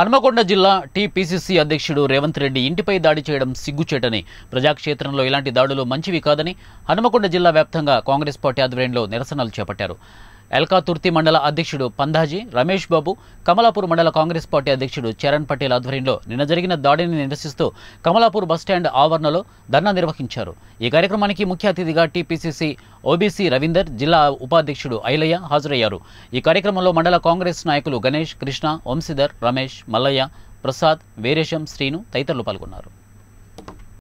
హనుమకొండ జిల్లా టీపీసీసీ అధ్యక్షుడు రేవంత్ రెడ్డి ఇంటిపై దాడి చేయడం సిగ్గుచేటని ప్రజాక్షేత్రంలో ఇలాంటి దాడులు మంచివి కాదని హనుమకొండ జిల్లా వ్యాప్తంగా కాంగ్రెస్ పార్టీ ఆధ్వర్యంలో నిరసనలు చేపట్టారు ఎల్కాతుర్తి మండల అధ్యక్షుడు పంధాజీ రమేష్ బాబు కమలాపూర్ మండల కాంగ్రెస్ పార్టీ అధ్యక్షుడు చరణ్ పటేల్ ఆధ్వర్యంలో నిన్న జరిగిన దాడిని నిరసిస్తూ కమలాపూర్ బస్టాండ్ ఆవరణలో ధర్నా నిర్వహించారు ఈ కార్యక్రమానికి ముఖ్య అతిథిగా టీపీసీసీ ఓబీసీ రవీందర్ జిల్లా ఉపాధ్యక్షుడు ఐలయ్య హాజరయ్యారు ఈ కార్యక్రమంలో మండల కాంగ్రెస్ నాయకులు గణేష్ కృష్ణ వంశీధర్ రమేష్ మల్లయ్య ప్రసాద్ వీరేశం శ్రీను తదితరులు పాల్గొన్నారు